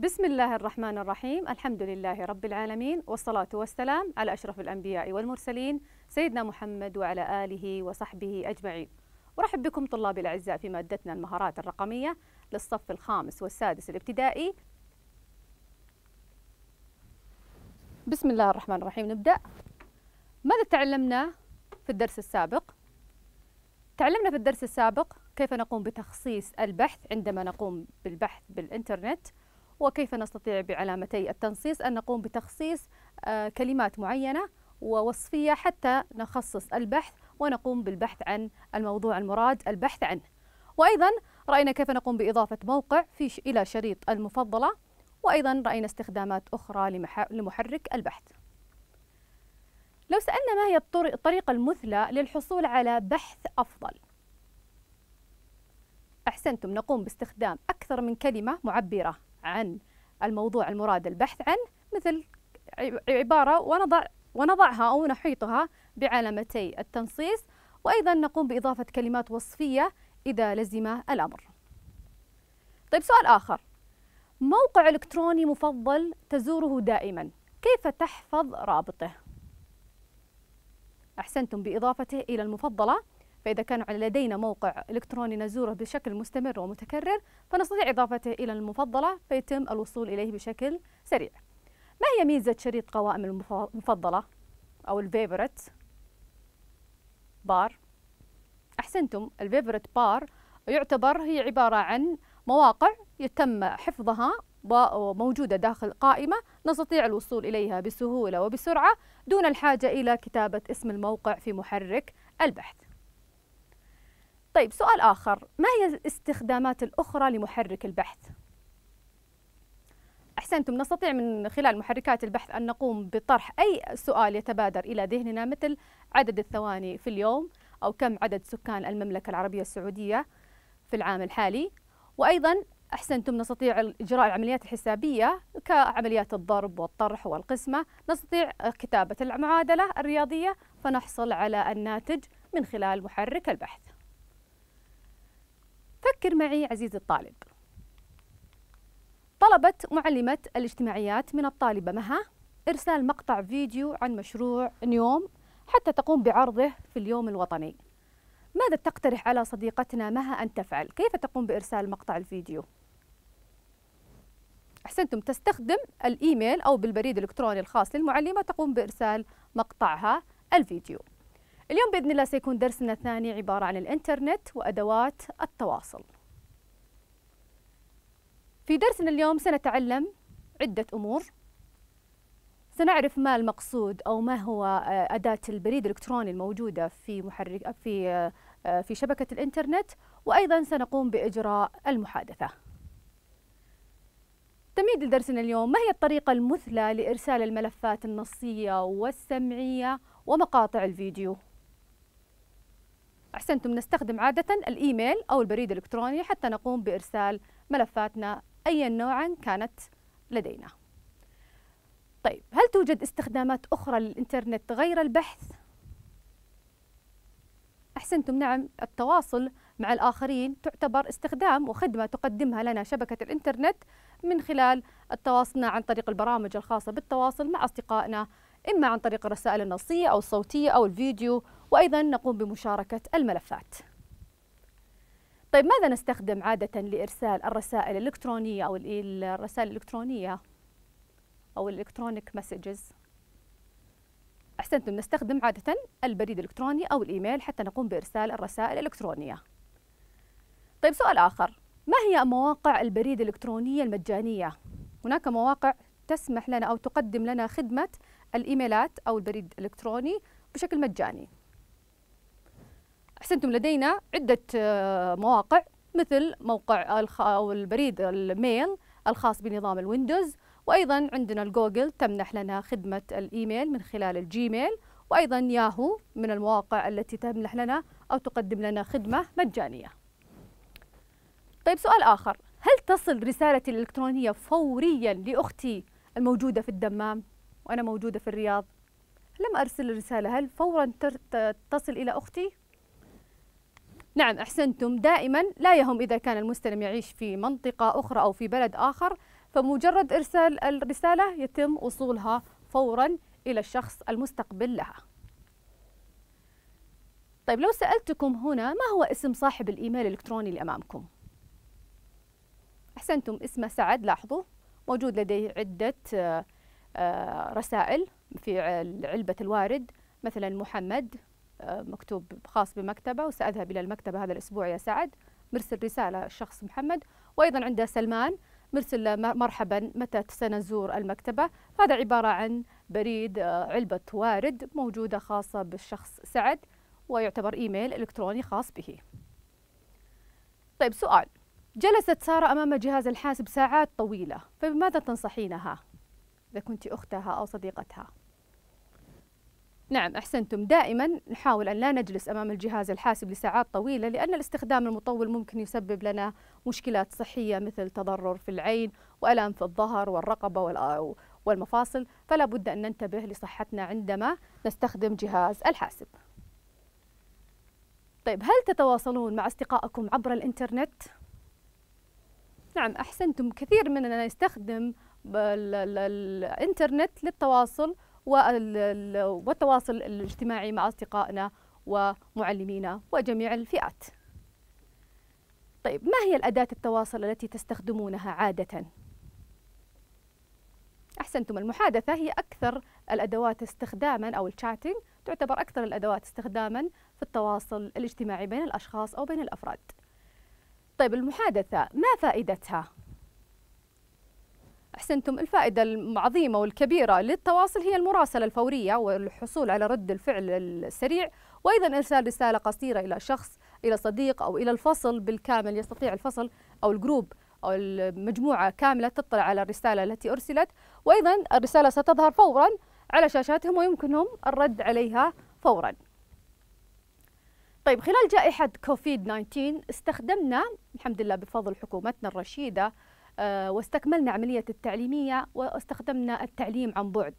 بسم الله الرحمن الرحيم الحمد لله رب العالمين والصلاة والسلام على أشرف الأنبياء والمرسلين سيدنا محمد وعلى آله وصحبه أجمعين أرحب بكم طلابي الأعزاء في مادتنا المهارات الرقمية للصف الخامس والسادس الابتدائي بسم الله الرحمن الرحيم نبدأ ماذا تعلمنا في الدرس السابق؟ تعلمنا في الدرس السابق كيف نقوم بتخصيص البحث عندما نقوم بالبحث بالإنترنت وكيف نستطيع بعلامتي التنصيص أن نقوم بتخصيص آه، كلمات معينة ووصفية حتى نخصص البحث ونقوم بالبحث عن الموضوع المراد البحث عنه وأيضا رأينا كيف نقوم بإضافة موقع في إلى شريط المفضلة وأيضا رأينا استخدامات أخرى لمحرك البحث لو سألنا ما هي الطريقة المثلى للحصول على بحث أفضل أحسنتم نقوم باستخدام أكثر من كلمة معبرة عن الموضوع المراد البحث عنه مثل عبارة ونضع ونضعها أو نحيطها بعلامتي التنصيص وأيضا نقوم بإضافة كلمات وصفية إذا لزم الأمر طيب سؤال آخر موقع إلكتروني مفضل تزوره دائما كيف تحفظ رابطه؟ أحسنتم بإضافته إلى المفضلة فإذا كان لدينا موقع إلكتروني نزوره بشكل مستمر ومتكرر فنستطيع إضافته إلى المفضلة فيتم الوصول إليه بشكل سريع ما هي ميزة شريط قوائم المفضلة أو الفيفورت بار أحسنتم الفيفورت بار يعتبر هي عبارة عن مواقع يتم حفظها وموجودة داخل قائمة نستطيع الوصول إليها بسهولة وبسرعة دون الحاجة إلى كتابة اسم الموقع في محرك البحث طيب سؤال آخر ما هي الاستخدامات الأخرى لمحرك البحث؟ أحسنتم نستطيع من خلال محركات البحث أن نقوم بطرح أي سؤال يتبادر إلى ذهننا مثل عدد الثواني في اليوم أو كم عدد سكان المملكة العربية السعودية في العام الحالي وأيضا أحسنتم نستطيع إجراء العمليات الحسابية كعمليات الضرب والطرح والقسمة نستطيع كتابة المعادلة الرياضية فنحصل على الناتج من خلال محرك البحث فكر معي عزيزي الطالب طلبت معلمة الاجتماعيات من الطالبة مها إرسال مقطع فيديو عن مشروع نيوم حتى تقوم بعرضه في اليوم الوطني ماذا تقترح على صديقتنا مها أن تفعل؟ كيف تقوم بإرسال مقطع الفيديو؟ أحسنتم تستخدم الإيميل أو بالبريد الإلكتروني الخاص للمعلمة تقوم بإرسال مقطعها الفيديو اليوم باذن الله سيكون درسنا الثاني عباره عن الانترنت وادوات التواصل في درسنا اليوم سنتعلم عده امور سنعرف ما المقصود او ما هو آه، اداه البريد الالكتروني الموجوده في محرك في آه، في شبكه الانترنت وايضا سنقوم باجراء المحادثه تمهيد لدرسنا اليوم ما هي الطريقة المثلى لإرسال الملفات النصية والسمعية ومقاطع الفيديو أحسنتم نستخدم عادة الإيميل أو البريد الإلكتروني حتى نقوم بإرسال ملفاتنا أيا نوعا كانت لدينا طيب هل توجد استخدامات أخرى للإنترنت غير البحث؟ أحسنتم نعم التواصل مع الآخرين تعتبر استخدام وخدمة تقدمها لنا شبكة الإنترنت من خلال التواصلنا عن طريق البرامج الخاصة بالتواصل مع أصدقائنا إما عن طريق الرسائل النصية أو الصوتية أو الفيديو وأيضا نقوم بمشاركة الملفات طيب ماذا نستخدم عادة لإرسال الرسائل الإلكترونية أو الرسائل الإلكترونية أو الإلكترونيك مسجز أحسنتم نستخدم عادة البريد الإلكتروني أو الإيميل حتى نقوم بإرسال الرسائل الإلكترونية طيب سؤال آخر ما هي مواقع البريد الإلكترونية المجانية؟ هناك مواقع تسمح لنا أو تقدم لنا خدمة الإيميلات أو البريد الإلكتروني بشكل مجاني أحسنتم لدينا عدة آه، مواقع مثل موقع أو البريد الميل الخاص بنظام الويندوز وأيضا عندنا الجوجل تمنح لنا خدمة الإيميل من خلال الجيميل وأيضا ياهو من المواقع التي تمنح لنا أو تقدم لنا خدمة مجانية طيب سؤال آخر هل تصل رسالتي الإلكترونية فوريا لأختي الموجودة في الدمام؟ وأنا موجودة في الرياض لم أرسل الرسالة هل فورا تصل إلى أختي؟ نعم أحسنتم دائما لا يهم إذا كان المستلم يعيش في منطقة أخرى أو في بلد آخر فمجرد إرسال الرسالة يتم وصولها فورا إلى الشخص المستقبل لها طيب لو سألتكم هنا ما هو اسم صاحب الإيميل الإلكتروني اللي أمامكم؟ أحسنتم اسمه سعد لاحظوا موجود لديه عدة آه، آه، رسائل في علبة الوارد مثلا محمد آه، مكتوب خاص بمكتبة وسأذهب إلى المكتبة هذا الأسبوع يا سعد مرسل رسالة الشخص محمد وأيضا عنده سلمان مرسل مرحبا متى سنزور المكتبة هذا عبارة عن بريد آه، علبة وارد موجودة خاصة بالشخص سعد ويعتبر إيميل إلكتروني خاص به طيب سؤال جلست سارة أمام جهاز الحاسب ساعات طويلة فبماذا تنصحينها؟ إذا كنت أختها أو صديقتها نعم أحسنتم دائما نحاول أن لا نجلس أمام الجهاز الحاسب لساعات طويلة لأن الاستخدام المطول ممكن يسبب لنا مشكلات صحية مثل تضرر في العين وألام في الظهر والرقبة والمفاصل فلا بد أن ننتبه لصحتنا عندما نستخدم جهاز الحاسب طيب هل تتواصلون مع أصدقائكم عبر الإنترنت؟ نعم أحسنتم كثير مننا يستخدم الانترنت للتواصل والتواصل الاجتماعي مع أصدقائنا ومعلمينا وجميع الفئات طيب ما هي الأداة التواصل التي تستخدمونها عادة؟ أحسنتم المحادثة هي أكثر الأدوات استخداما أو الشاتينج تعتبر أكثر الأدوات استخداما في التواصل الاجتماعي بين الأشخاص أو بين الأفراد طيب المحادثة ما فائدتها؟ أحسنتم الفائدة العظيمة والكبيرة للتواصل هي المراسلة الفورية والحصول على رد الفعل السريع وأيضا إرسال رسالة قصيرة إلى شخص إلى صديق أو إلى الفصل بالكامل يستطيع الفصل أو الجروب أو المجموعة كاملة تطلع على الرسالة التي أرسلت وأيضا الرسالة ستظهر فورا على شاشاتهم ويمكنهم الرد عليها فورا طيب خلال جائحة كوفيد 19 استخدمنا الحمد لله بفضل حكومتنا الرشيدة آه، واستكملنا عملية التعليمية واستخدمنا التعليم عن بعد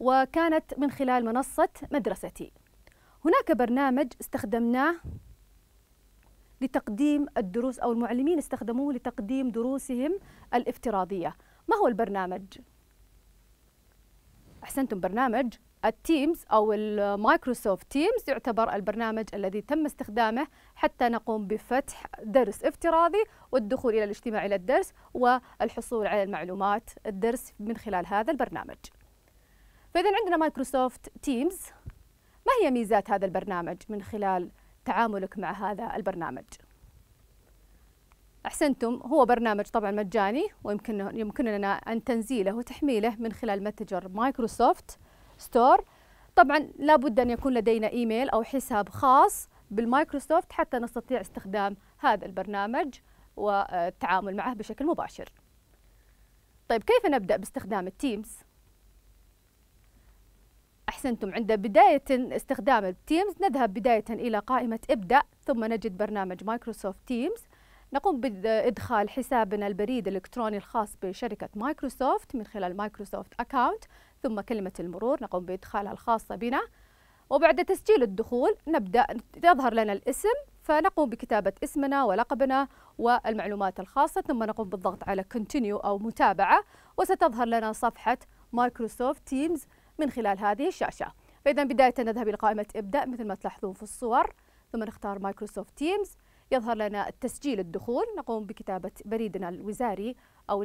وكانت من خلال منصة مدرستي هناك برنامج استخدمناه لتقديم الدروس أو المعلمين استخدموه لتقديم دروسهم الافتراضية ما هو البرنامج؟ أحسنتم برنامج التيمز أو المايكروسوفت تيمز يعتبر البرنامج الذي تم استخدامه حتى نقوم بفتح درس افتراضي والدخول إلى الاجتماع إلى الدرس والحصول على المعلومات الدرس من خلال هذا البرنامج فإذا عندنا مايكروسوفت تيمز ما هي ميزات هذا البرنامج من خلال تعاملك مع هذا البرنامج؟ أحسنتم هو برنامج طبعا مجاني ويمكن يمكننا أن تنزيله وتحميله من خلال متجر مايكروسوفت ستور طبعا لابد أن يكون لدينا إيميل أو حساب خاص بالمايكروسوفت حتى نستطيع استخدام هذا البرنامج والتعامل معه بشكل مباشر طيب كيف نبدأ باستخدام التيمز؟ أحسنتم عند بداية استخدام التيمز نذهب بداية إلى قائمة ابدأ ثم نجد برنامج مايكروسوفت تيمز نقوم بإدخال حسابنا البريد الإلكتروني الخاص بشركة مايكروسوفت من خلال مايكروسوفت أكاونت ثم كلمة المرور نقوم بإدخالها الخاصة بنا وبعد تسجيل الدخول نبدأ يظهر لنا الاسم فنقوم بكتابة اسمنا ولقبنا والمعلومات الخاصة ثم نقوم بالضغط على continue أو متابعة وستظهر لنا صفحة مايكروسوفت تيمز من خلال هذه الشاشة فإذا بداية نذهب إلى قائمة إبدأ مثل ما تلاحظون في الصور ثم نختار مايكروسوفت تيمز يظهر لنا تسجيل الدخول نقوم بكتابة بريدنا الوزاري أو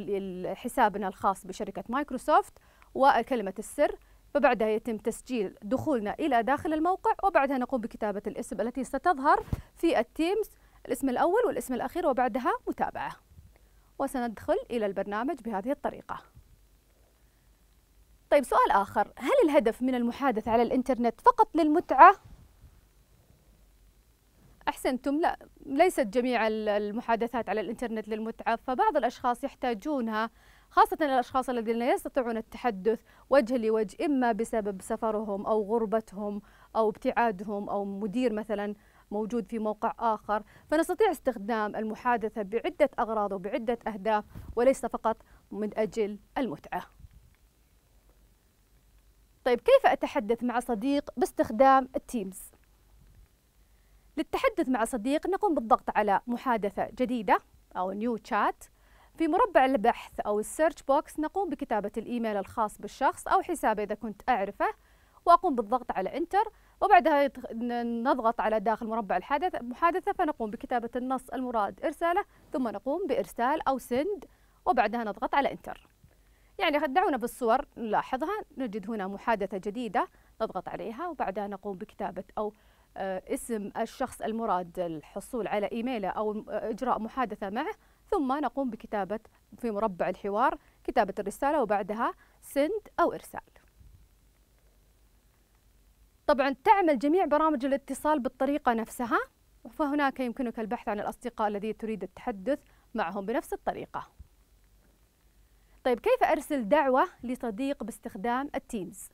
حسابنا الخاص بشركة مايكروسوفت وكلمة السر فبعدها يتم تسجيل دخولنا إلى داخل الموقع وبعدها نقوم بكتابة الاسم التي ستظهر في التيمز الاسم الأول والاسم الأخير وبعدها متابعة وسندخل إلى البرنامج بهذه الطريقة طيب سؤال آخر هل الهدف من المحادثة على الإنترنت فقط للمتعة؟ أحسنتم لا ليست جميع المحادثات على الإنترنت للمتعة فبعض الأشخاص يحتاجونها خاصة الأشخاص الذين لا يستطيعون التحدث وجه لوجه إما بسبب سفرهم أو غربتهم أو ابتعادهم أو مدير مثلا موجود في موقع آخر فنستطيع استخدام المحادثة بعدة أغراض وبعدة أهداف وليس فقط من أجل المتعة طيب كيف أتحدث مع صديق باستخدام التيمز؟ للتحدث مع صديق نقوم بالضغط على محادثة جديدة أو نيو تشات في مربع البحث أو السيرش بوكس نقوم بكتابة الإيميل الخاص بالشخص أو حسابه إذا كنت أعرفه وأقوم بالضغط على إنتر وبعدها نضغط على داخل مربع الحدث محادثة فنقوم بكتابة النص المراد إرساله ثم نقوم بإرسال أو سند وبعدها نضغط على إنتر يعني دعونا بالصور نلاحظها نجد هنا محادثة جديدة نضغط عليها وبعدها نقوم بكتابة أو آه، اسم الشخص المراد الحصول على إيميله أو آه، إجراء محادثة معه ثم نقوم بكتابة في مربع الحوار كتابة الرسالة وبعدها سند أو إرسال طبعا تعمل جميع برامج الاتصال بالطريقة نفسها فهناك يمكنك البحث عن الأصدقاء الذي تريد التحدث معهم بنفس الطريقة طيب كيف أرسل دعوة لصديق باستخدام التيمز؟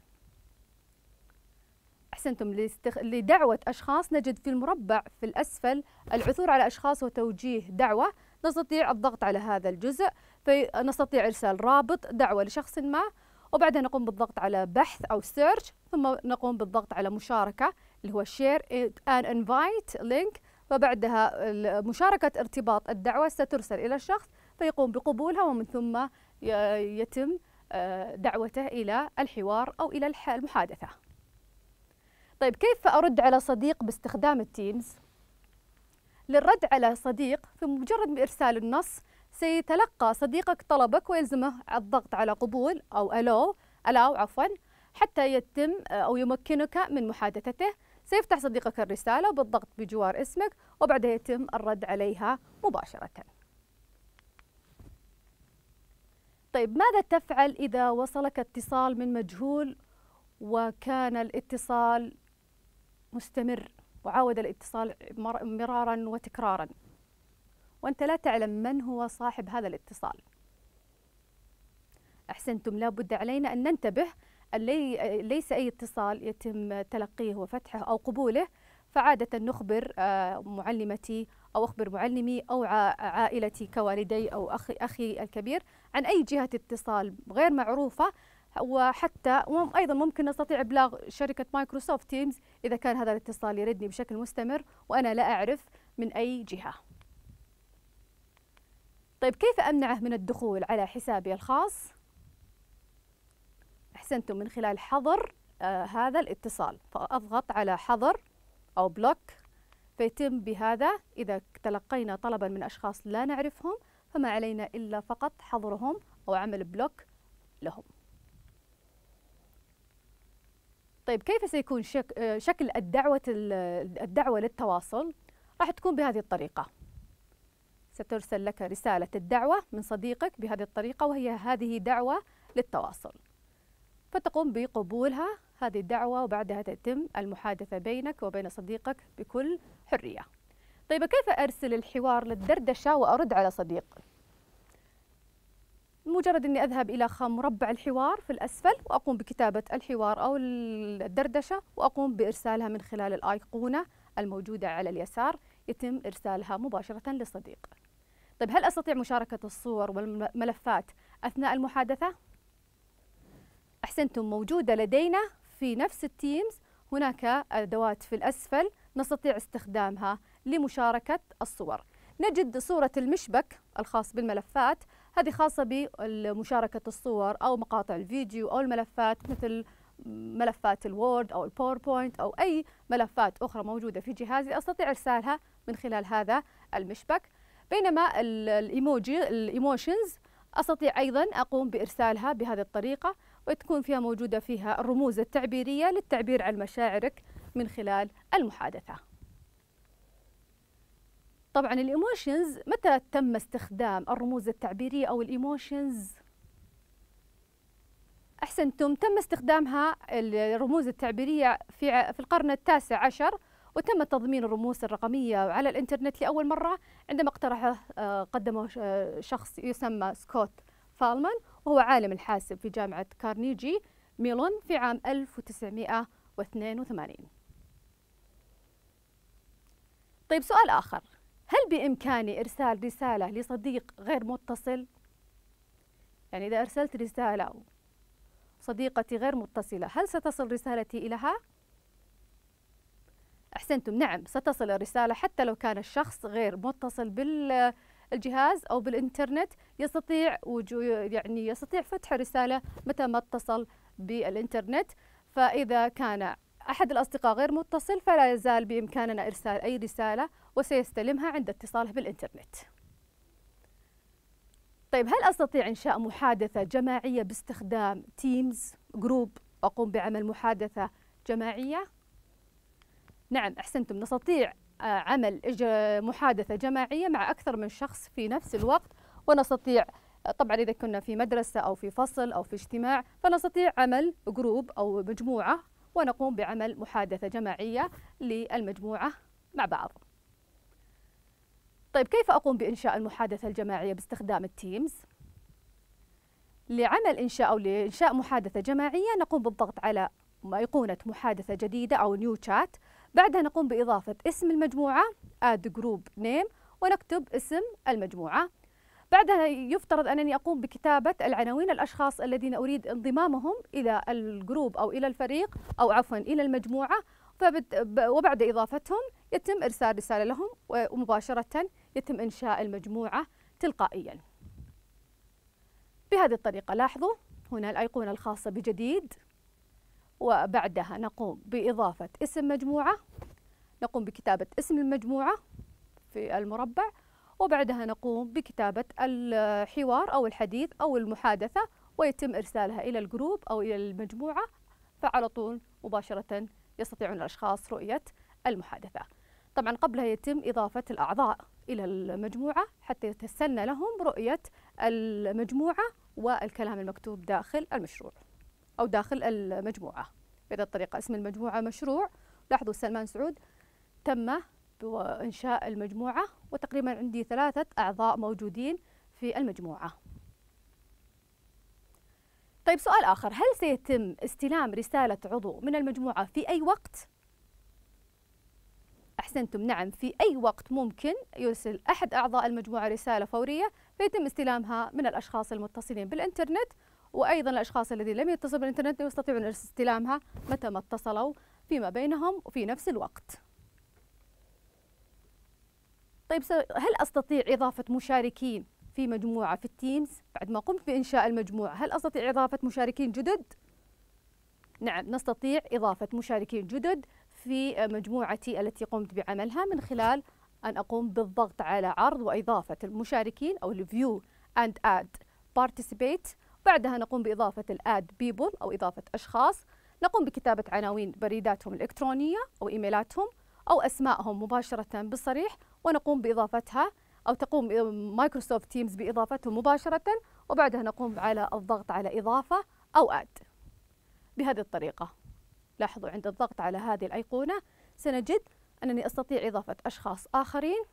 أحسنتم لاستخ... لدعوة أشخاص نجد في المربع في الأسفل العثور على أشخاص وتوجيه دعوة نستطيع الضغط على هذا الجزء فنستطيع إرسال رابط دعوة لشخص ما وبعدها نقوم بالضغط على بحث أو سيرش ثم نقوم بالضغط على مشاركة اللي هو شير ان انفايت لينك وبعدها مشاركة ارتباط الدعوة سترسل إلى الشخص فيقوم بقبولها ومن ثم يتم آه، دعوته إلى الحوار أو إلى المحادثة طيب كيف أرد على صديق باستخدام التيمز؟ للرد على صديق مجرد إرسال النص سيتلقى صديقك طلبك ويلزمه الضغط على قبول أو ألو ألاو عفوا حتى يتم آه، أو يمكنك من محادثته سيفتح صديقك الرسالة بالضغط بجوار اسمك وبعدها يتم الرد عليها مباشرة طيب ماذا تفعل إذا وصلك اتصال من مجهول وكان الاتصال مستمر وعاود الاتصال مرارا وتكرارا وأنت لا تعلم من هو صاحب هذا الاتصال أحسنتم لا بد علينا أن ننتبه أن ليس أي اتصال يتم تلقيه وفتحه أو قبوله فعادة نخبر آه، معلمتي أو أخبر معلمي أو عائلتي كوالدي أو أخي, أخي الكبير عن أي جهة اتصال غير معروفة وحتى أيضا ممكن نستطيع إبلاغ شركة مايكروسوفت تيمز إذا كان هذا الاتصال يردني بشكل مستمر وأنا لا أعرف من أي جهة طيب كيف أمنعه من الدخول على حسابي الخاص؟ أحسنتم من خلال حظر آه هذا الاتصال فأضغط على حظر أو بلوك فيتم بهذا إذا تلقينا طلبا من أشخاص لا نعرفهم فما علينا إلا فقط حظرهم أو عمل بلوك لهم طيب كيف سيكون شك آه، شكل الدعوة الدعوة للتواصل؟ راح تكون بهذه الطريقة سترسل لك رسالة الدعوة من صديقك بهذه الطريقة وهي هذه دعوة للتواصل فتقوم بقبولها هذه الدعوة وبعدها تتم المحادثة بينك وبين صديقك بكل حرية طيب كيف أرسل الحوار للدردشة وأرد على صديق مجرد أني أذهب إلى خام مربع الحوار في الأسفل وأقوم بكتابة الحوار أو الدردشة وأقوم بإرسالها من خلال الأيقونة الموجودة على اليسار يتم إرسالها مباشرة للصديق طيب هل أستطيع مشاركة الصور والملفات أثناء المحادثة؟ أحسنتم موجودة لدينا في نفس التيمز هناك أدوات في الأسفل نستطيع استخدامها لمشاركة الصور نجد صورة المشبك الخاص بالملفات هذه خاصة بمشاركة الصور أو مقاطع الفيديو أو الملفات مثل ملفات الوورد أو الباوربوينت أو أي ملفات أخرى موجودة في جهازي أستطيع إرسالها من خلال هذا المشبك بينما الإيموجي الإيموشنز أستطيع أيضا أقوم بإرسالها بهذه الطريقة وتكون فيها موجودة فيها الرموز التعبيرية للتعبير عن مشاعرك من خلال المحادثة طبعا الايموشنز متى تم استخدام الرموز التعبيريه او الايموشنز احسنتم تم استخدامها الرموز التعبيريه في في القرن التاسع عشر وتم تضمين الرموز الرقمية على الإنترنت لأول مرة عندما اقترحه آه، قدمه آه، شخص يسمى سكوت فالمان وهو عالم الحاسب في جامعة كارنيجي ميلون في عام 1982 طيب سؤال آخر هل بإمكاني إرسال رسالة لصديق غير متصل؟ يعني إذا أرسلت رسالة صديقتي غير متصلة هل ستصل رسالتي إليها؟ أحسنتم نعم ستصل الرسالة حتى لو كان الشخص غير متصل بالجهاز أو بالإنترنت يستطيع يعني يستطيع فتح الرسالة متى ما اتصل بالإنترنت فإذا كان أحد الأصدقاء غير متصل فلا يزال بإمكاننا إرسال أي رسالة وسيستلمها عند اتصاله بالإنترنت طيب هل أستطيع إنشاء محادثة جماعية باستخدام تيمز جروب أقوم بعمل محادثة جماعية؟ نعم أحسنتم نستطيع آه، عمل محادثة جماعية مع أكثر من شخص في نفس الوقت ونستطيع آه، طبعا إذا كنا في مدرسة أو في فصل أو في اجتماع فنستطيع عمل جروب أو مجموعة ونقوم بعمل محادثة جماعية للمجموعة مع بعض طيب كيف أقوم بإنشاء المحادثة الجماعية باستخدام التيمز؟ لعمل إنشاء أو لإنشاء محادثة جماعية نقوم بالضغط على أيقونة محادثة جديدة أو نيو شات بعدها نقوم بإضافة اسم المجموعة add group name ونكتب اسم المجموعة بعدها يفترض أنني أقوم بكتابة العناوين الأشخاص الذين أريد انضمامهم إلى الجروب أو إلى الفريق أو عفوا إلى المجموعة وبعد إضافتهم يتم إرسال رسالة لهم ومباشرة يتم إنشاء المجموعة تلقائيا بهذه الطريقة لاحظوا هنا الأيقونة الخاصة بجديد وبعدها نقوم بإضافة اسم مجموعة نقوم بكتابة اسم المجموعة في المربع وبعدها نقوم بكتابة الحوار أو الحديث أو المحادثة ويتم إرسالها إلى الجروب أو إلى المجموعة فعلى طول مباشرة يستطيعون الأشخاص رؤية المحادثة طبعا قبلها يتم إضافة الأعضاء إلى المجموعة حتى يتسنى لهم رؤية المجموعة والكلام المكتوب داخل المشروع أو داخل المجموعة بهذه الطريقة اسم المجموعة مشروع لاحظوا سلمان سعود تم وإنشاء المجموعة وتقريبا عندي ثلاثة أعضاء موجودين في المجموعة طيب سؤال آخر هل سيتم استلام رسالة عضو من المجموعة في أي وقت؟ أحسنتم نعم في أي وقت ممكن يرسل أحد أعضاء المجموعة رسالة فورية فيتم استلامها من الأشخاص المتصلين بالإنترنت وأيضا الأشخاص الذين لم يتصلوا بالإنترنت يستطيعون استلامها متى ما اتصلوا فيما بينهم وفي نفس الوقت طيب هل أستطيع إضافة مشاركين في مجموعة في التيمز بعد ما قمت بإنشاء المجموعة هل أستطيع إضافة مشاركين جدد؟ نعم نستطيع إضافة مشاركين جدد في مجموعتي التي قمت بعملها من خلال أن أقوم بالضغط على عرض وإضافة المشاركين أو الفيو اند اد بارتيسيبيت بعدها نقوم بإضافة الاد بيبل أو إضافة أشخاص نقوم بكتابة عناوين بريداتهم الإلكترونية أو إيميلاتهم أو أسمائهم مباشرة بالصريح ونقوم بإضافتها أو تقوم مايكروسوفت تيمز بإضافتهم مباشرة وبعدها نقوم على الضغط على إضافة أو آد بهذه الطريقة لاحظوا عند الضغط على هذه الأيقونة سنجد أنني أستطيع إضافة أشخاص آخرين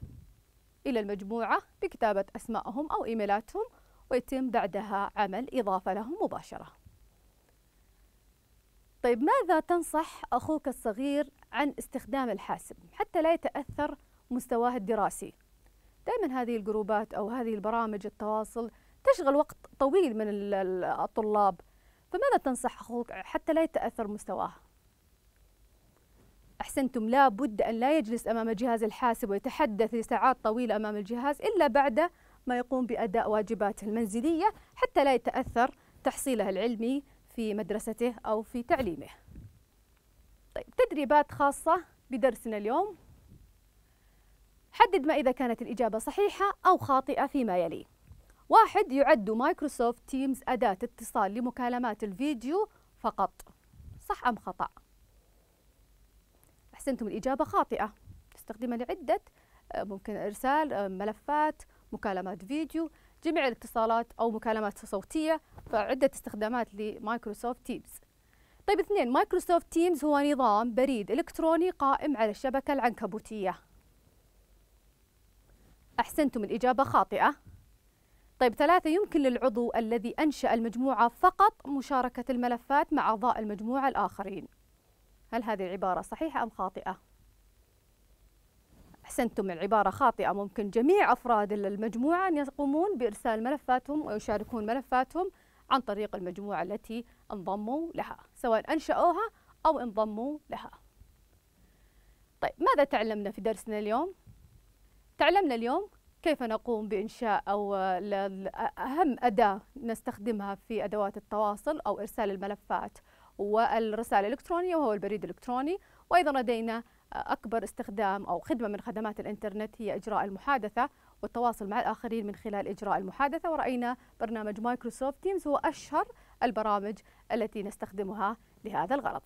إلى المجموعة بكتابة أسمائهم أو إيميلاتهم ويتم بعدها عمل إضافة لهم مباشرة طيب ماذا تنصح أخوك الصغير عن استخدام الحاسب حتى لا يتأثر مستواه الدراسي دائما هذه الجروبات أو هذه البرامج التواصل تشغل وقت طويل من الطلاب فماذا تنصح أخوك حتى لا يتأثر مستواه أحسنتم لا بد أن لا يجلس أمام جهاز الحاسب ويتحدث لساعات طويلة أمام الجهاز إلا بعد ما يقوم بأداء واجباته المنزلية حتى لا يتأثر تحصيله العلمي في مدرسته أو في تعليمه طيب تدريبات خاصة بدرسنا اليوم حدد ما إذا كانت الإجابة صحيحة أو خاطئة فيما يلي واحد يعد مايكروسوفت تيمز أداة اتصال لمكالمات الفيديو فقط صح أم خطأ؟ أحسنتم الإجابة خاطئة تستخدمها لعدة آه، ممكن إرسال آه، ملفات مكالمات فيديو جميع الاتصالات أو مكالمات صوتية فعدة استخدامات لمايكروسوفت تيمز طيب اثنين مايكروسوفت تيمز هو نظام بريد إلكتروني قائم على الشبكة العنكبوتية أحسنتم الإجابة خاطئة طيب ثلاثة يمكن للعضو الذي أنشأ المجموعة فقط مشاركة الملفات مع أعضاء المجموعة الآخرين هل هذه العبارة صحيحة أم خاطئة؟ أحسنتم العبارة خاطئة ممكن جميع أفراد المجموعة أن يقومون بإرسال ملفاتهم ويشاركون ملفاتهم عن طريق المجموعة التي انضموا لها سواء أنشأوها أو انضموا لها طيب ماذا تعلمنا في درسنا اليوم؟ تعلمنا اليوم كيف نقوم بإنشاء أو أهم أداة نستخدمها في أدوات التواصل أو إرسال الملفات والرسالة الإلكترونية وهو البريد الإلكتروني وأيضا لدينا أكبر استخدام أو خدمة من خدمات الإنترنت هي إجراء المحادثة والتواصل مع الآخرين من خلال إجراء المحادثة ورأينا برنامج مايكروسوفت تيمز هو أشهر البرامج التي نستخدمها لهذا الغرض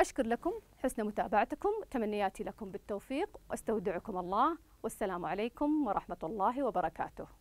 أشكر لكم حسن متابعتكم تمنياتي لكم بالتوفيق واستودعكم الله والسلام عليكم ورحمة الله وبركاته